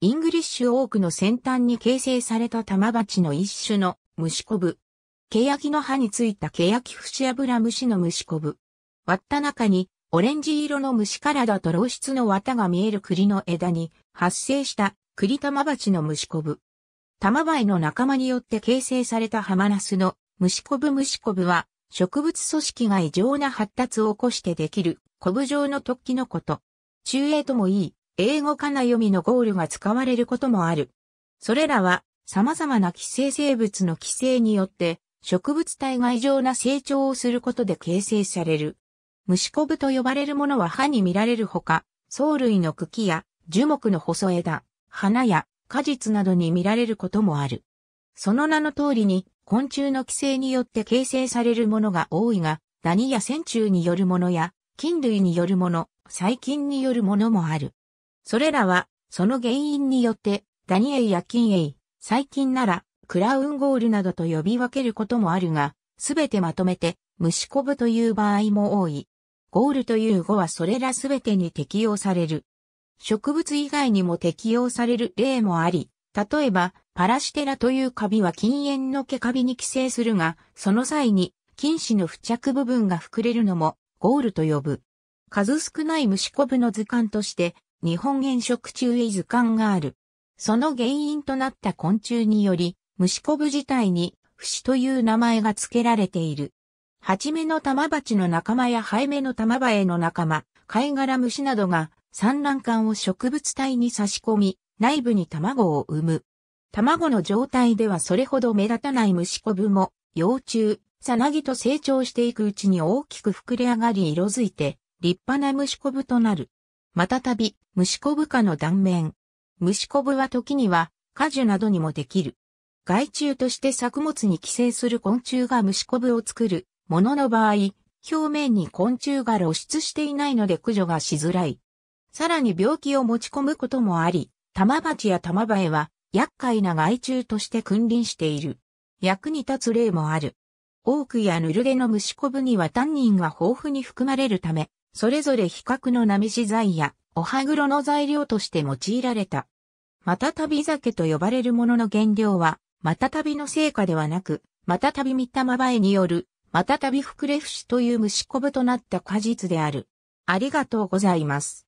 イングリッシュオークの先端に形成された玉鉢の一種の虫コブ。ケヤキの葉についたケヤキフシアブラ虫の虫コブ。割った中にオレンジ色の虫体と露出の綿が見える栗の枝に発生した栗玉鉢の虫コブ。玉灰の仲間によって形成されたハマナスの虫コブ虫コブは植物組織が異常な発達を起こしてできるコブ状の突起のこと。中衛ともいい英語かな読みのゴールが使われることもある。それらは様々な寄生生物の寄生によって植物体が異常な成長をすることで形成される。虫コブと呼ばれるものは歯に見られるほか、藻類の茎や樹木の細枝、花や果実などに見られることもある。その名の通りに昆虫の寄生によって形成されるものが多いが、ダニや線虫によるものや、菌類によるもの、細菌によるものもある。それらは、その原因によって、ダニエイやキンエイ、最近なら、クラウンゴールなどと呼び分けることもあるが、すべてまとめて、虫こぶという場合も多い。ゴールという語はそれらすべてに適用される。植物以外にも適用される例もあり、例えば、パラシテラというカビは禁煙の毛カビに寄生するが、その際に、菌糸の付着部分が膨れるのも、ゴールと呼ぶ。数少ない虫こぶの図鑑として、日本原食中位図鑑がある。その原因となった昆虫により、虫コブ自体に、節という名前が付けられている。ハチメの玉鉢の仲間やハイメの玉バエの仲間、貝殻虫などが産卵管を植物体に差し込み、内部に卵を産む。卵の状態ではそれほど目立たない虫コブも、幼虫、さなぎと成長していくうちに大きく膨れ上がり色づいて、立派な虫コブとなる。またたび、虫こぶ科の断面。虫こぶは時には、果樹などにもできる。害虫として作物に寄生する昆虫が虫こぶを作るものの場合、表面に昆虫が露出していないので駆除がしづらい。さらに病気を持ち込むこともあり、玉鉢や玉バエは厄介な害虫として君臨している。役に立つ例もある。多くやヌルデの虫こぶにはタンニンが豊富に含まれるため、それぞれ比較のめ資材やお歯黒の材料として用いられた。またたび酒と呼ばれるものの原料は、またたびの成果ではなく、またたび三玉映えによる、またたびふくれふしという虫こぶとなった果実である。ありがとうございます。